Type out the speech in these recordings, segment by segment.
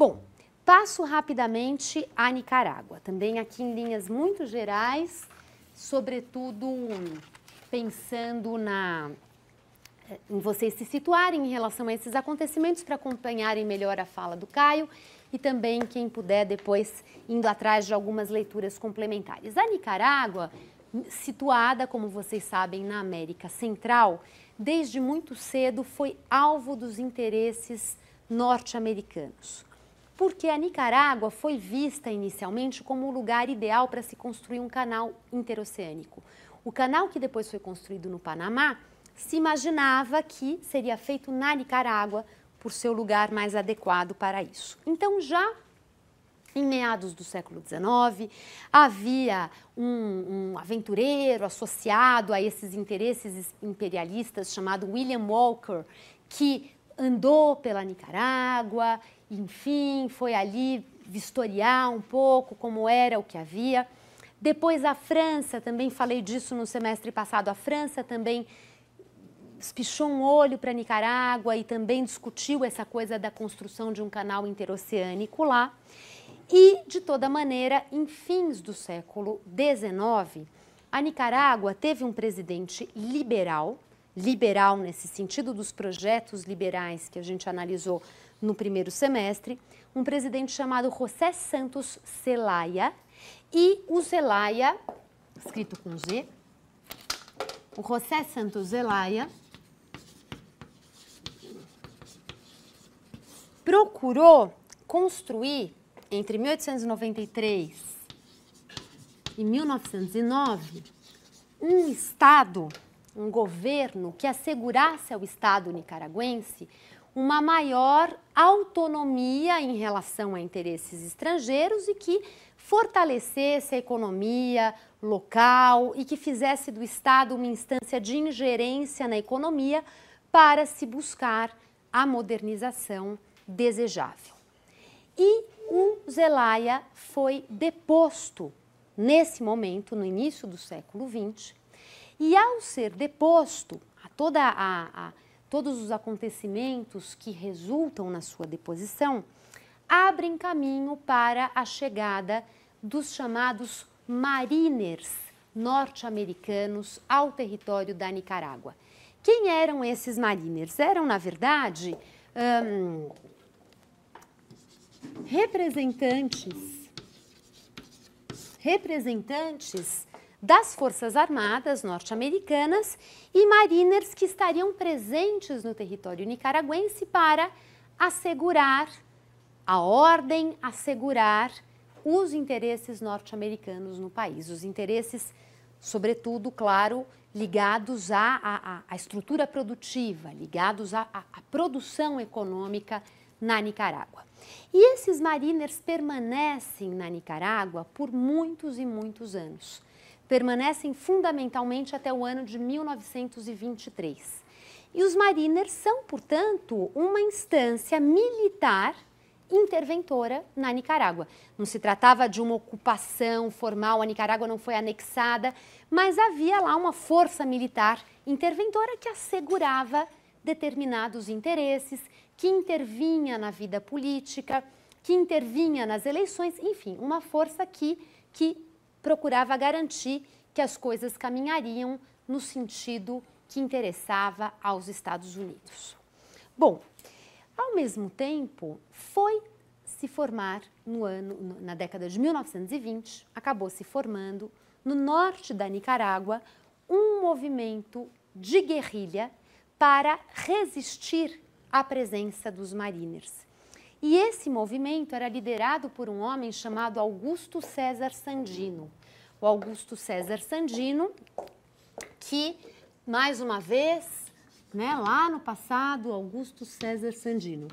Bom, passo rapidamente a Nicarágua, também aqui em linhas muito gerais, sobretudo pensando na eh, em vocês se situarem em relação a esses acontecimentos para acompanharem melhor a fala do Caio e também quem puder depois indo atrás de algumas leituras complementares. A Nicarágua, situada, como vocês sabem, na América Central, desde muito cedo foi alvo dos interesses norte-americanos porque a Nicarágua foi vista inicialmente como o lugar ideal para se construir um canal interoceânico. O canal que depois foi construído no Panamá se imaginava que seria feito na Nicarágua por seu lugar mais adequado para isso. Então, já em meados do século XIX, havia um, um, aventureiro associado a esses interesses imperialistas chamado William Walker, que andou pela Nicarágua, enfim, foi ali vistoriar um pouco como era o que havia. Depois a França, também falei disso no semestre passado, a França também espichou um olho para Nicarágua e também discutiu essa coisa da construção de um canal interoceânico lá. E, de toda maneira, em fins do século XIX, a Nicarágua teve um presidente liberal, liberal, nesse sentido dos projetos liberais que a gente analisou no primeiro semestre, um presidente chamado José Santos Zelaya e o Zelaya, escrito com Z, o José Santos Zelaya procurou construir entre 1893 e 1909 um estado um governo que assegurasse ao Estado nicaragüense uma maior autonomia em relação a interesses estrangeiros e que fortalecesse a economia local e que fizesse do Estado uma instância de ingerência na economia para se buscar a modernização desejável. E o Zelaya foi deposto nesse momento, no início do século XX, e ao ser deposto, a toda a, a todos os acontecimentos que resultam na sua deposição abrem caminho para a chegada dos chamados mariners norte-americanos ao território da Nicarágua. Quem eram esses mariners? Eram, na verdade, hum, representantes representantes das Forças Armadas norte-americanas e mariners que estariam presentes no território nicaragüense para assegurar a ordem, assegurar os interesses norte-americanos no país, os interesses, sobretudo, claro, ligados à, à, à estrutura produtiva, ligados à, à produção econômica na Nicarágua. E esses mariners permanecem na Nicarágua por muitos e muitos anos permanecem fundamentalmente até o ano de 1923. E os mariners são, portanto, uma instância militar interventora na Nicarágua. Não se tratava de uma ocupação formal, a Nicarágua não foi anexada, mas havia lá uma força militar interventora que assegurava determinados interesses, que intervinha na vida política, que intervinha nas eleições, enfim, uma força que, que procurava garantir que as coisas caminhariam no sentido que interessava aos Estados Unidos. Bom, ao mesmo tempo, foi se formar no ano na década de 1920, acabou se formando no norte da Nicarágua um movimento de guerrilha para resistir à presença dos mariners. E esse movimento era liderado por um homem chamado Augusto César Sandino o Augusto César Sandino, que, mais uma vez, né, lá no passado, Augusto César Sandino,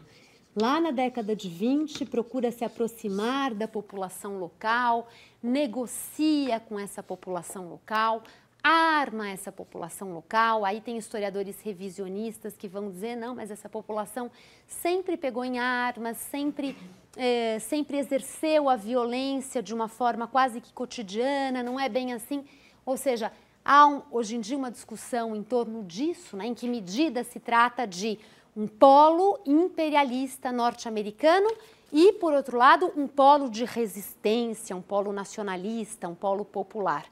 lá na década de 20, procura se aproximar da população local, negocia com essa população local, arma essa população local. Aí tem historiadores revisionistas que vão dizer: não, mas essa população sempre pegou em armas, sempre é, sempre exerceu a violência de uma forma quase que cotidiana, não é bem assim? Ou seja, há um, hoje em dia uma discussão em torno disso, né, em que medida se trata de um polo imperialista norte-americano e, por outro lado, um polo de resistência, um polo nacionalista, um polo popular.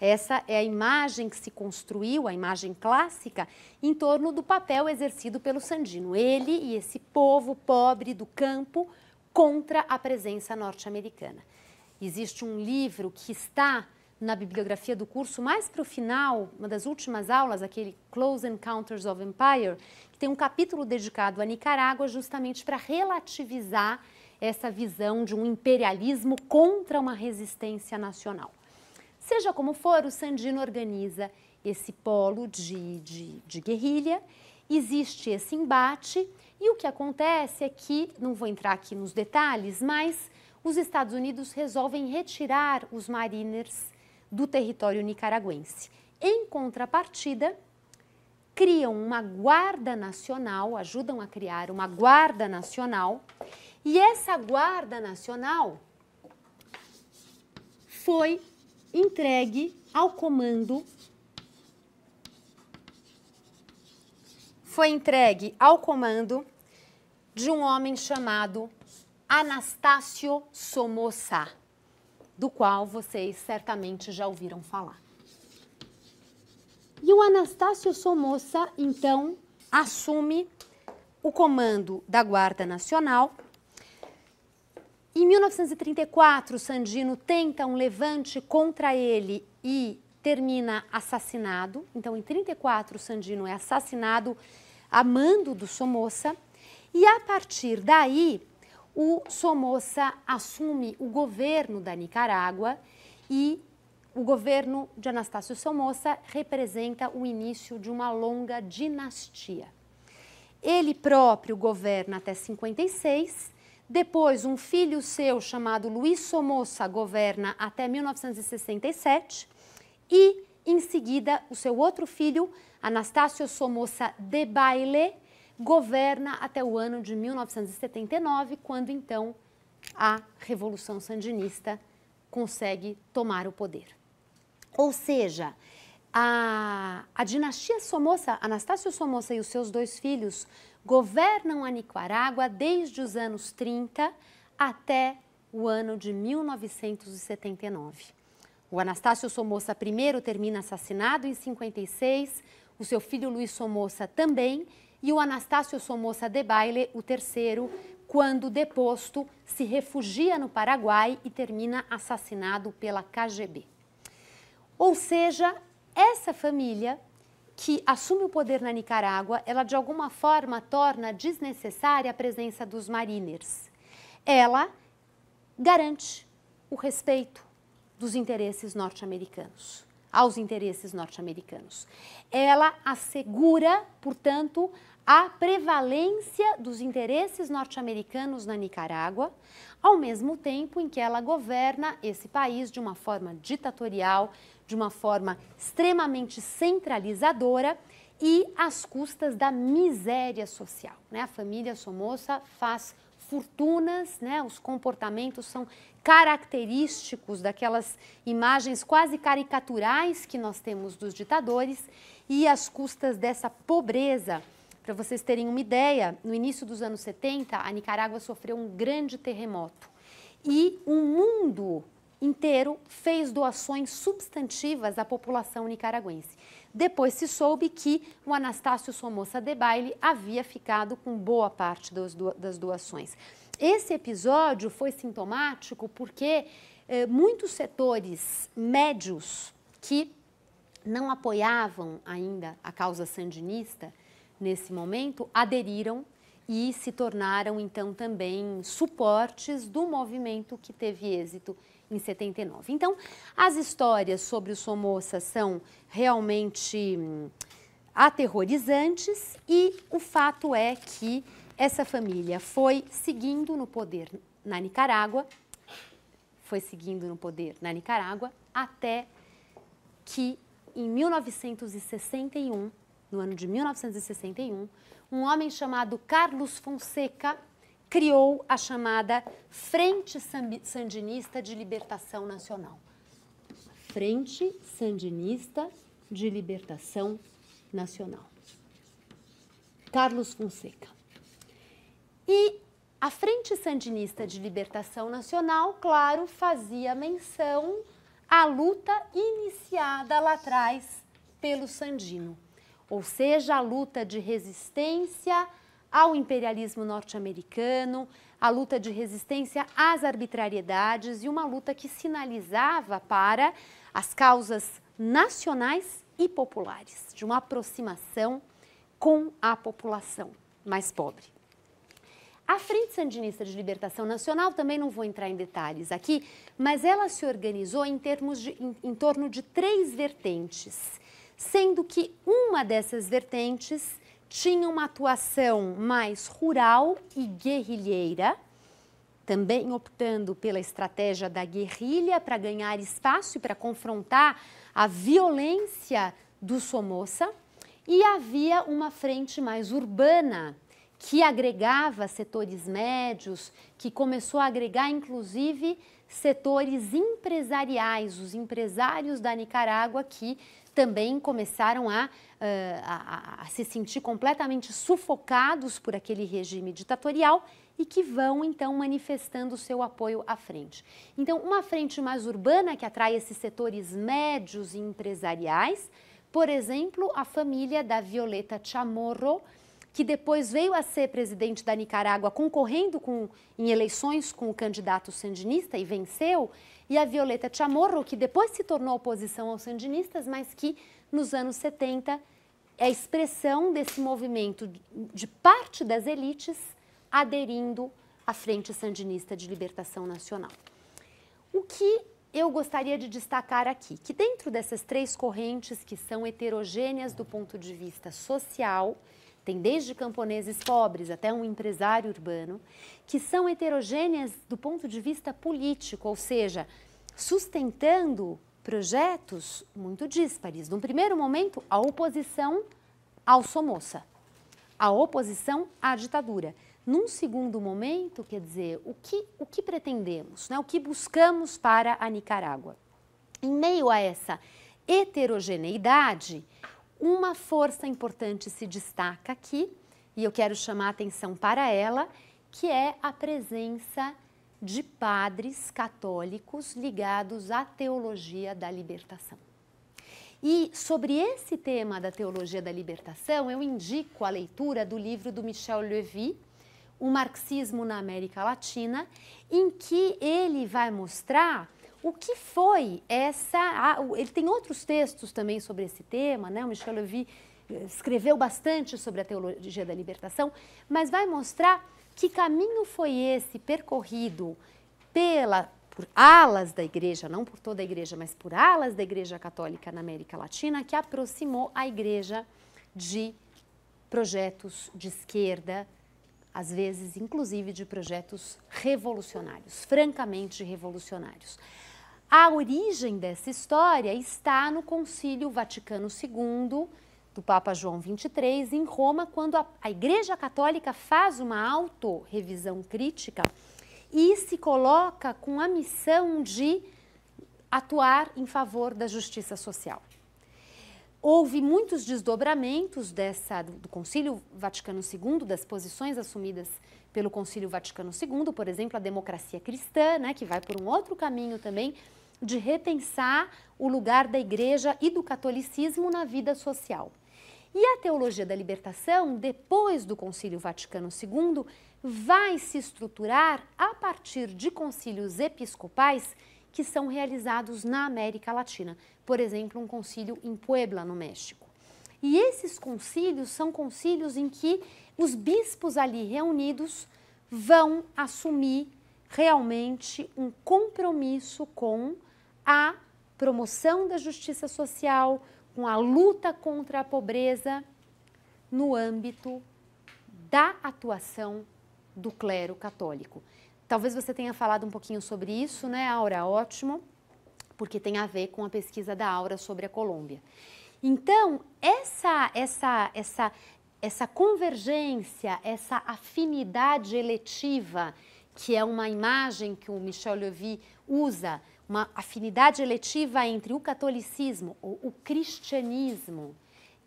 Essa é a imagem que se construiu, a imagem clássica, em torno do papel exercido pelo Sandino. Ele e esse povo pobre do campo contra a presença norte-americana. Existe um livro que está na bibliografia do curso, mais para o final, uma das últimas aulas, aquele Close Encounters of Empire, que tem um capítulo dedicado à Nicarágua justamente para relativizar essa visão de um imperialismo contra uma resistência nacional. Seja como for, o Sandino organiza esse polo de, de, de guerrilha existe esse embate e o que acontece é que, não vou entrar aqui nos detalhes, mas os Estados Unidos resolvem retirar os mariners do território nicaragüense. Em contrapartida, criam uma guarda nacional, ajudam a criar uma guarda nacional, e essa guarda nacional foi entregue ao comando foi entregue ao comando de um homem chamado Anastácio Somoza, do qual vocês certamente já ouviram falar. E o Anastácio Somoza, então, assume o comando da Guarda Nacional. Em 1934, Sandino tenta um levante contra ele e termina assassinado. Então, em 34, Sandino é assassinado amando do Somoza, e a partir daí o Somoza assume o governo da Nicarágua e o governo de Anastácio Somoza representa o início de uma longa dinastia. Ele próprio governa até 56, depois um filho seu chamado Luiz Somoza governa até 1967 e em seguida o seu outro filho Anastácio Somoza de Baile governa até o ano de 1979, quando então a Revolução Sandinista consegue tomar o poder. Ou seja, a, a dinastia Somoza, Anastácio Somoza e os seus dois filhos governam a Nicarágua desde os anos 30 até o ano de 1979. O Anastácio Somoza I termina assassinado em 56, o seu filho Luiz Somoza também, e o Anastácio Somoza de Baile, o terceiro, quando deposto, se refugia no Paraguai e termina assassinado pela KGB. Ou seja, essa família que assume o poder na Nicarágua, ela de alguma forma torna desnecessária a presença dos mariners. Ela garante o respeito dos interesses norte-americanos aos interesses norte-americanos. Ela assegura, portanto, a prevalência dos interesses norte-americanos na Nicarágua, ao mesmo tempo em que ela governa esse país de uma forma ditatorial, de uma forma extremamente centralizadora e às custas da miséria social. Né? A família Somoza faz fortunas, né? Os comportamentos são característicos daquelas imagens quase caricaturais que nós temos dos ditadores e às custas dessa pobreza. Para vocês terem uma ideia, no início dos anos 70, a Nicarágua sofreu um grande terremoto e o um mundo inteiro fez doações substantivas à população nicaragüense. Depois se soube que o Anastácio Somoza de Baile havia ficado com boa parte dos, das doações. Esse episódio foi sintomático porque eh, muitos setores médios que não apoiavam ainda a causa sandinista nesse momento aderiram e se tornaram então também suportes do movimento que teve êxito em 79. Então, as histórias sobre o Somoza são realmente hum, aterrorizantes e o fato é que essa família foi seguindo no poder na Nicarágua, foi seguindo no poder na Nicarágua até que em 1961, no ano de 1961, um homem chamado Carlos Fonseca criou a chamada Frente Sandinista de Libertação Nacional. Frente Sandinista de Libertação Nacional. Carlos Fonseca. E a Frente Sandinista de Libertação Nacional, claro, fazia menção à luta iniciada lá atrás pelo Sandino, ou seja, a luta de resistência ao imperialismo norte-americano, a luta de resistência às arbitrariedades e uma luta que sinalizava para as causas nacionais e populares, de uma aproximação com a população mais pobre. A Frente Sandinista de Libertação Nacional, também não vou entrar em detalhes aqui, mas ela se organizou em, termos de, em, em torno de três vertentes, sendo que uma dessas vertentes tinha uma atuação mais rural e guerrilheira, também optando pela estratégia da guerrilha para ganhar espaço e para confrontar a violência do somoça, e havia uma frente mais urbana, que agregava setores médios, que começou a agregar inclusive setores empresariais, os empresários da Nicarágua que também começaram a ah, a, a, a se sentir completamente sufocados por aquele regime ditatorial e que vão então manifestando seu apoio à frente. Então, uma frente mais urbana que atrai esses setores médios e empresariais, por exemplo, a família da Violeta Chamorro, que depois veio a ser presidente da Nicarágua, concorrendo com, em eleições com o candidato sandinista e venceu, e a Violeta Chamorro, que depois se tornou oposição aos sandinistas, mas que nos anos 70, é a expressão desse movimento de parte das elites aderindo à Frente Sandinista de Libertação Nacional. O que eu gostaria de destacar aqui, que dentro dessas três correntes que são heterogêneas do ponto de vista social, tem desde camponeses pobres até um empresário urbano, que são heterogêneas do ponto de vista político, ou seja, sustentando projetos muito díspares. Num primeiro momento, a oposição ao somoça, a oposição à ditadura. Num segundo momento, quer dizer, o que, o que pretendemos, né? o que buscamos para a Nicarágua? Em meio a essa heterogeneidade, uma força importante se destaca aqui, e eu quero chamar a atenção para ela, que é a presença de padres católicos ligados à teologia da libertação. E sobre esse tema da teologia da libertação, eu indico a leitura do livro do Michel Levy, O Marxismo na América Latina, em que ele vai mostrar o que foi essa. Ele tem outros textos também sobre esse tema, né? O Michel Levy eh, escreveu bastante sobre a teologia da libertação, mas vai mostrar que caminho foi esse percorrido pela por alas da igreja, não por toda a igreja, mas por alas da igreja católica na América Latina, que aproximou a igreja de projetos de esquerda, às vezes inclusive de projetos revolucionários, francamente revolucionários. A origem dessa história está no Concílio Vaticano II, do Papa João XXIII em Roma, quando a, a Igreja Católica faz uma autorrevisão crítica e se coloca com a missão de atuar em favor da justiça social. Houve muitos desdobramentos dessa, do Concílio Vaticano II, das posições assumidas pelo Concílio Vaticano II, por exemplo, a democracia cristã, né, que vai por um outro caminho também de repensar o lugar da igreja e do catolicismo na vida social. E a teologia da libertação, depois do Concílio Vaticano II, vai se estruturar a partir de concílios episcopais que são realizados na América Latina, por exemplo, um concílio em Puebla, no México. E esses concílios são concílios em que os bispos ali reunidos vão assumir realmente um compromisso com a promoção da justiça social, com a luta contra a pobreza no âmbito da atuação do clero católico. Talvez você tenha falado um pouquinho sobre isso, né, Aura? Ótimo, porque tem a ver com a pesquisa da Aura sobre a Colômbia. Então, essa, essa, essa, essa convergência, essa afinidade eletiva, que é uma imagem que o Michel Levy usa uma afinidade eletiva entre o catolicismo ou o cristianismo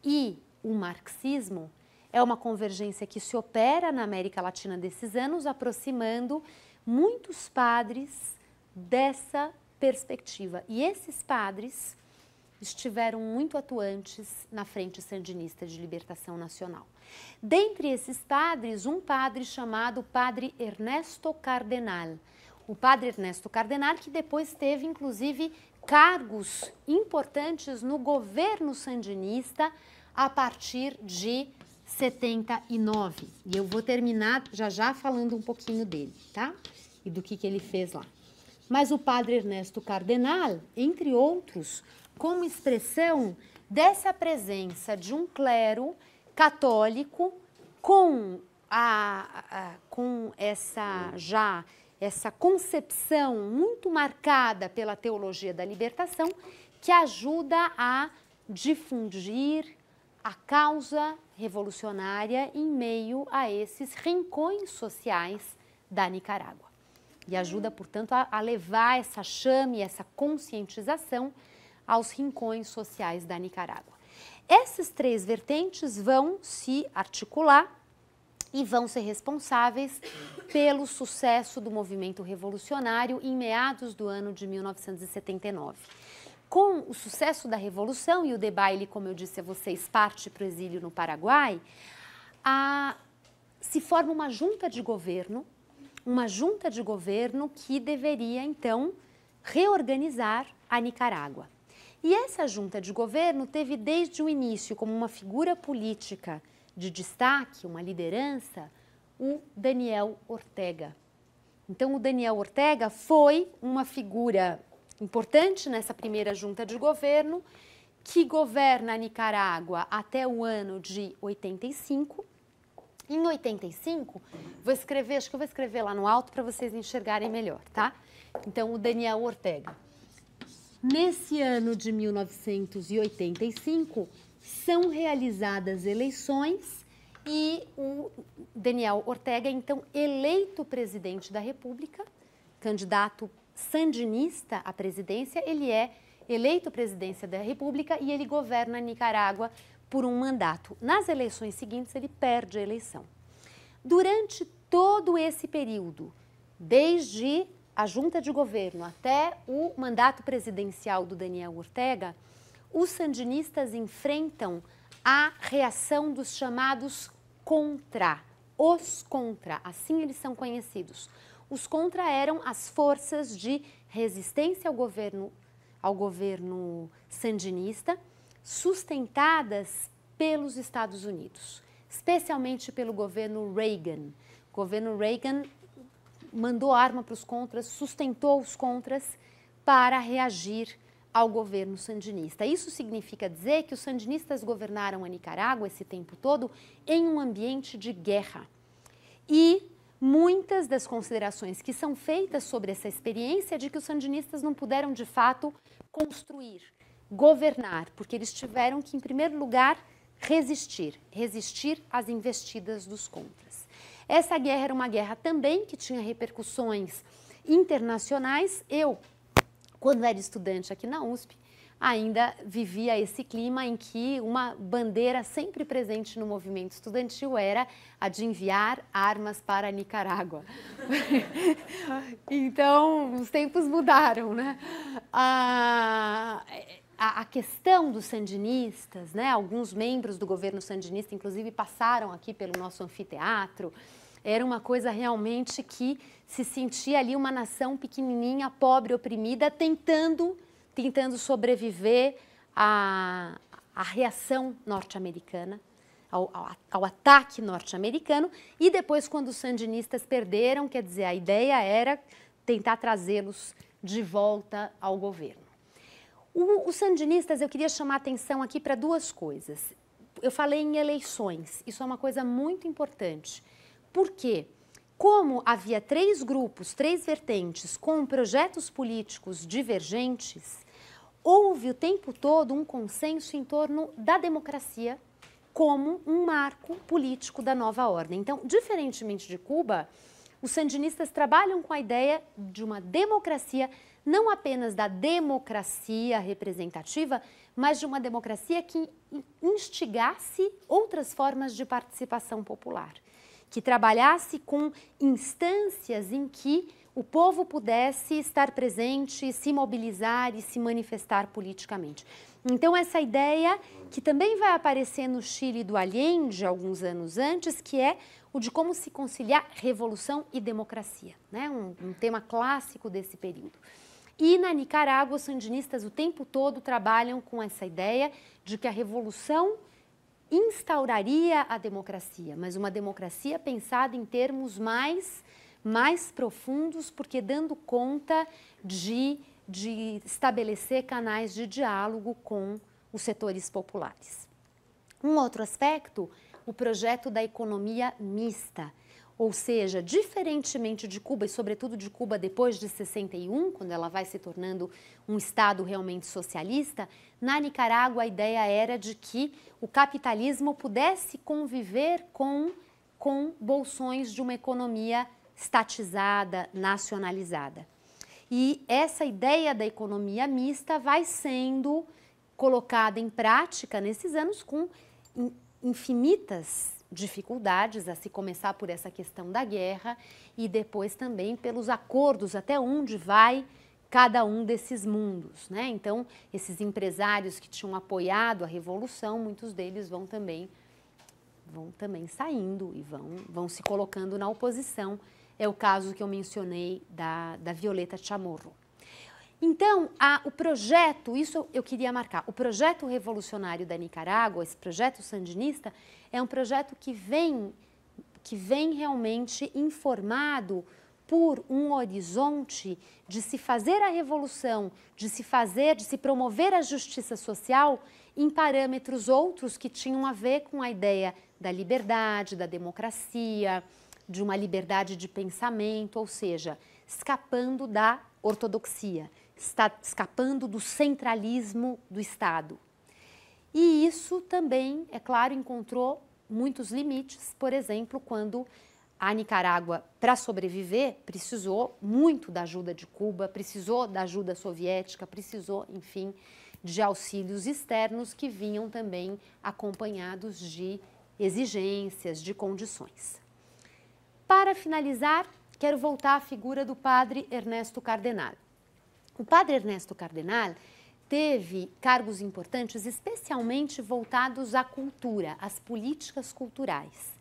e o marxismo é uma convergência que se opera na América Latina desses anos, aproximando muitos padres dessa perspectiva. E esses padres estiveram muito atuantes na Frente Sandinista de Libertação Nacional. Dentre esses padres, um padre chamado Padre Ernesto Cardenal, o padre Ernesto Cardenal, que depois teve, inclusive, cargos importantes no governo sandinista a partir de 79. E eu vou terminar já já falando um pouquinho dele, tá? E do que, que ele fez lá. Mas o padre Ernesto Cardenal, entre outros, como expressão dessa presença de um clero católico com, a, a com essa já essa concepção muito marcada pela teologia da libertação, que ajuda a difundir a causa revolucionária em meio a esses rincões sociais da Nicarágua. E ajuda, portanto, a, a levar essa chama e essa conscientização aos rincões sociais da Nicarágua. Essas três vertentes vão se articular e vão ser responsáveis pelo sucesso do movimento revolucionário em meados do ano de 1979. Com o sucesso da Revolução e o debaile, como eu disse a vocês, parte para o exílio no Paraguai, a... se forma uma junta de governo, uma junta de governo que deveria, então, reorganizar a Nicarágua. E essa junta de governo teve desde o início como uma figura política de destaque, uma liderança, o Daniel Ortega. Então, o Daniel Ortega foi uma figura importante nessa primeira junta de governo, que governa a Nicarágua até o ano de 85. Em 85, vou escrever, acho que eu vou escrever lá no alto para vocês enxergarem melhor, tá? Então, o Daniel Ortega. Nesse ano de 1985, são realizadas eleições e o Daniel Ortega, então eleito presidente da República, candidato sandinista à presidência, ele é eleito presidente da República e ele governa Nicarágua por um mandato. Nas eleições seguintes, ele perde a eleição. Durante todo esse período, desde a junta de governo até o mandato presidencial do Daniel Ortega, os sandinistas enfrentam a reação dos chamados contra, os contra, assim eles são conhecidos. Os contra eram as forças de resistência ao governo, ao governo sandinista, sustentadas pelos Estados Unidos, especialmente pelo governo Reagan. O governo Reagan mandou arma para os contras, sustentou os contras para reagir ao governo sandinista. Isso significa dizer que os sandinistas governaram a Nicarágua esse tempo todo em um ambiente de guerra. E muitas das considerações que são feitas sobre essa experiência é de que os sandinistas não puderam de fato construir, governar, porque eles tiveram que, em primeiro lugar, resistir resistir às investidas dos contras. Essa guerra era uma guerra também que tinha repercussões internacionais. Eu, quando era estudante aqui na USP, ainda vivia esse clima em que uma bandeira sempre presente no movimento estudantil era a de enviar armas para a Nicarágua. então, os tempos mudaram, né? Ah, a, questão dos sandinistas, né? alguns membros do governo sandinista, inclusive, passaram aqui pelo nosso anfiteatro, era uma coisa realmente que se sentia ali uma nação pequenininha, pobre, oprimida, tentando, tentando sobreviver à, à reação norte-americana, ao, ao, ao, ataque norte-americano. E depois, quando os sandinistas perderam, quer dizer, a ideia era tentar trazê-los de volta ao governo. O, os sandinistas, eu queria chamar a atenção aqui para duas coisas. Eu falei em eleições, isso é uma coisa muito importante. Por quê? Porque como havia três grupos, três vertentes com projetos políticos divergentes, houve o tempo todo um consenso em torno da democracia como um marco político da nova ordem. Então, diferentemente de Cuba, os sandinistas trabalham com a ideia de uma democracia, não apenas da democracia representativa, mas de uma democracia que instigasse outras formas de participação popular que trabalhasse com instâncias em que o povo pudesse estar presente, se mobilizar e se manifestar politicamente. Então, essa ideia que também vai aparecer no Chile do Allende, alguns anos antes, que é o de como se conciliar revolução e democracia, né? um, um tema clássico desse período. E na Nicarágua, os sandinistas o tempo todo trabalham com essa ideia de que a revolução instauraria a democracia, mas uma democracia pensada em termos mais, mais profundos, porque dando conta de, de estabelecer canais de diálogo com os setores populares. Um outro aspecto, o projeto da economia mista. Ou seja, diferentemente de Cuba e, sobretudo, de Cuba depois de 61, quando ela vai se tornando um Estado realmente socialista, na Nicarágua a ideia era de que o capitalismo pudesse conviver com, com bolsões de uma economia estatizada, nacionalizada. E essa ideia da economia mista vai sendo colocada em prática nesses anos com infinitas dificuldades a se começar por essa questão da guerra e depois também pelos acordos até onde vai cada um desses mundos, né? Então, esses empresários que tinham apoiado a revolução, muitos deles vão também vão também saindo e vão vão se colocando na oposição. É o caso que eu mencionei da, da Violeta Chamorro. Então, a, o projeto, isso eu queria marcar, o projeto revolucionário da Nicarágua, esse projeto sandinista, é um projeto que vem, que vem realmente informado por um horizonte de se fazer a revolução, de se fazer, de se promover a justiça social em parâmetros outros que tinham a ver com a ideia da liberdade, da democracia, de uma liberdade de pensamento, ou seja, escapando da ortodoxia, está escapando do centralismo do Estado. E isso também, é claro, encontrou muitos limites, por exemplo, quando a Nicarágua, para sobreviver, precisou muito da ajuda de Cuba, precisou da ajuda soviética, precisou, enfim, de auxílios externos que vinham também acompanhados de exigências, de condições. Para finalizar, quero voltar à figura do padre Ernesto Cardenal. O padre Ernesto Cardenal teve cargos importantes, especialmente voltados à cultura, às políticas culturais.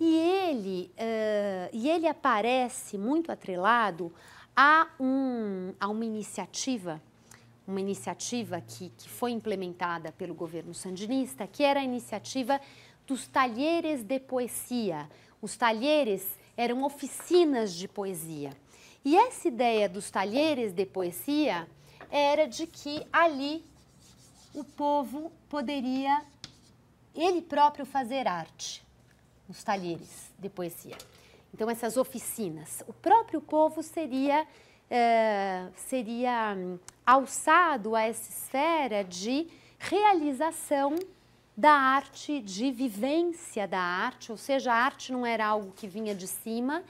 E ele, uh, e ele aparece muito atrelado a, um, a uma iniciativa, uma iniciativa que, que foi implementada pelo governo sandinista, que era a iniciativa dos talheres de poesia. Os talheres eram oficinas de poesia. E essa ideia dos talheres de poesia era de que ali o povo poderia ele próprio fazer arte nos talheres de poesia. Então essas oficinas, o próprio povo seria é, seria hum, alçado a essa esfera de realização da arte, de vivência da arte, ou seja, a arte não era algo que vinha de cima,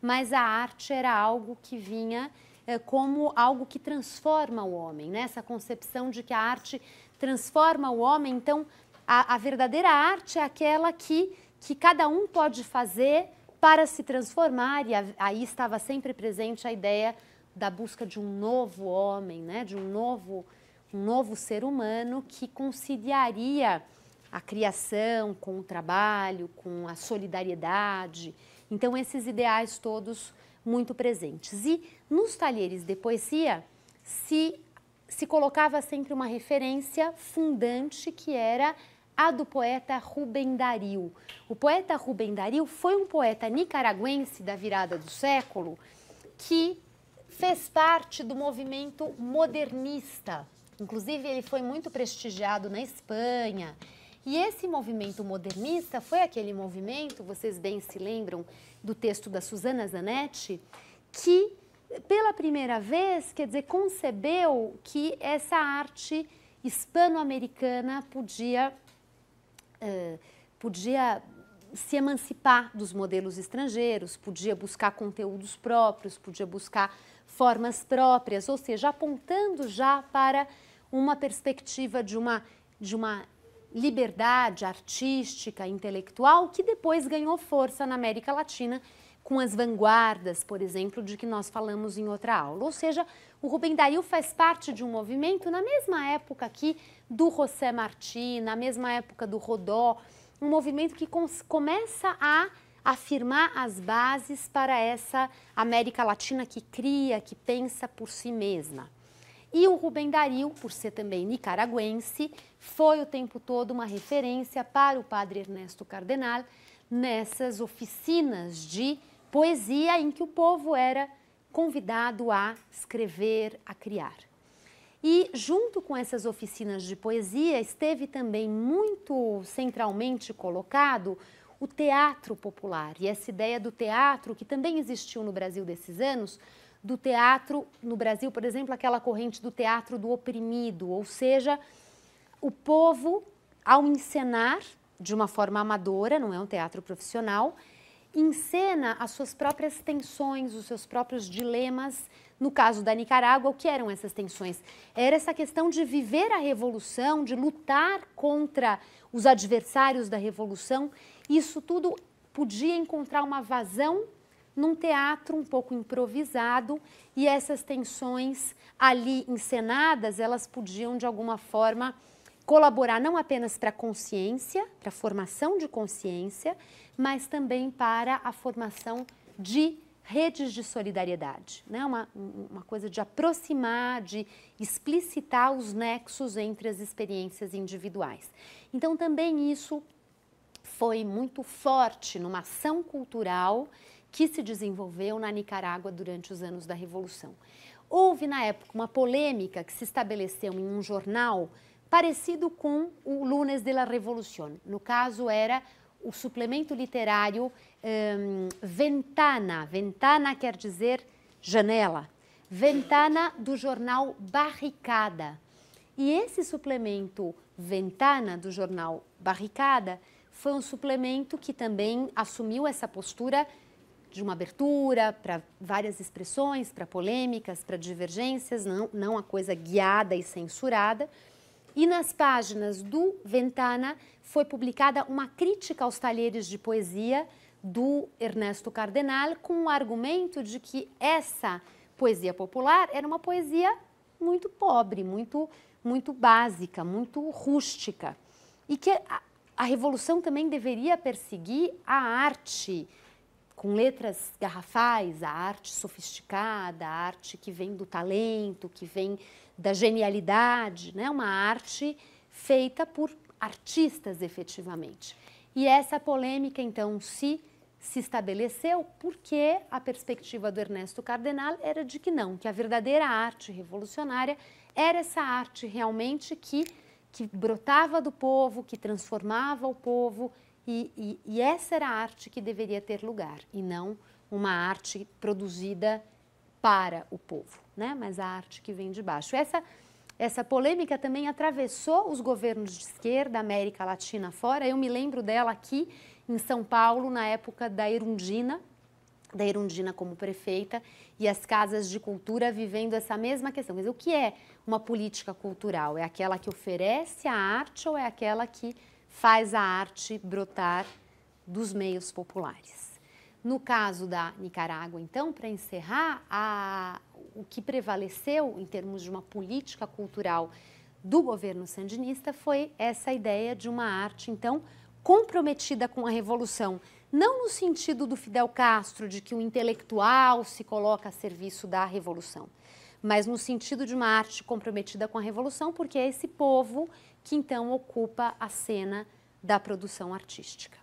mas a arte era algo que vinha é, como algo que transforma o homem, né? essa concepção de que a arte transforma o homem. Então, a, a verdadeira arte é aquela que, que cada um pode fazer para se transformar, e a, aí estava sempre presente a ideia da busca de um novo homem, né? de um novo, um novo ser humano que conciliaria a criação com o trabalho, com a solidariedade. Então, esses ideais todos muito presentes. E nos talheres de poesia se, se colocava sempre uma referência fundante que era a do poeta Rubem Dario. O poeta Rubem Dario foi um poeta nicaragüense da virada do século que fez parte do movimento modernista. Inclusive, ele foi muito prestigiado na Espanha. E esse movimento modernista foi aquele movimento, vocês bem se lembram, do texto da Susana Zanetti, que pela primeira vez, quer dizer, concebeu que essa arte hispano-americana podia, eh, podia se emancipar dos modelos estrangeiros, podia buscar conteúdos próprios, podia buscar formas próprias, ou seja, apontando já para uma perspectiva de uma, de uma liberdade artística, intelectual, que depois ganhou força na América Latina com as vanguardas, por exemplo, de que nós falamos em outra aula. Ou seja, o Rubem Dail faz parte de um movimento na mesma época aqui do José Martí, na mesma época do Rodó, um movimento que começa a afirmar as bases para essa América Latina que cria, que pensa por si mesma. E o Rubem Dario, por ser também nicaragüense, foi o tempo todo uma referência para o padre Ernesto Cardenal nessas oficinas de poesia em que o povo era convidado a escrever, a criar. E junto com essas oficinas de poesia esteve também muito centralmente colocado o teatro popular. E essa ideia do teatro, que também existiu no Brasil desses anos, do teatro no Brasil, por exemplo, aquela corrente do teatro do oprimido, ou seja, o povo, ao encenar de uma forma amadora, não é um teatro profissional, encena as suas próprias tensões, os seus próprios dilemas. No caso da Nicarágua, o que eram essas tensões? Era essa questão de viver a revolução, de lutar contra os adversários da revolução. Isso tudo podia encontrar uma vazão num teatro um pouco improvisado e essas tensões ali encenadas, elas podiam de alguma forma colaborar não apenas para a consciência, para a formação de consciência, mas também para a formação de redes de solidariedade, né? uma, uma coisa de aproximar, de explicitar os nexos entre as experiências individuais. Então, também isso foi muito forte numa ação cultural que se desenvolveu na Nicarágua durante os anos da Revolução. Houve, na época, uma polêmica que se estabeleceu em um jornal parecido com o Lunes de la Revolución. No caso, era o suplemento literário um, Ventana. Ventana quer dizer janela. Ventana do jornal Barricada. E esse suplemento Ventana do jornal Barricada foi um suplemento que também assumiu essa postura de uma abertura para várias expressões, para polêmicas, para divergências, não, não a coisa guiada e censurada. E nas páginas do Ventana foi publicada uma crítica aos talheres de poesia do Ernesto Cardenal, com o argumento de que essa poesia popular era uma poesia muito pobre, muito, muito básica, muito rústica. E que a, a revolução também deveria perseguir a arte, com letras garrafais, a arte sofisticada, a arte que vem do talento, que vem da genialidade, né? uma arte feita por artistas efetivamente. E essa polêmica então se se estabeleceu porque a perspectiva do Ernesto Cardenal era de que não, que a verdadeira arte revolucionária era essa arte realmente que que brotava do povo, que transformava o povo, e, e, e, essa era a arte que deveria ter lugar, e não uma arte produzida para o povo, né? mas a arte que vem de baixo. Essa, essa polêmica também atravessou os governos de esquerda, América Latina fora. Eu me lembro dela aqui em São Paulo, na época da Irundina, da Irundina como prefeita e as casas de cultura vivendo essa mesma questão. Mas o que é uma política cultural? É aquela que oferece a arte ou é aquela que faz a arte brotar dos meios populares. No caso da Nicarágua, então, para encerrar, a, o que prevaleceu em termos de uma política cultural do governo sandinista foi essa ideia de uma arte, então, comprometida com a revolução. Não no sentido do Fidel Castro, de que o intelectual se coloca a serviço da revolução, mas no sentido de uma arte comprometida com a revolução, porque é esse povo que então ocupa a cena da produção artística.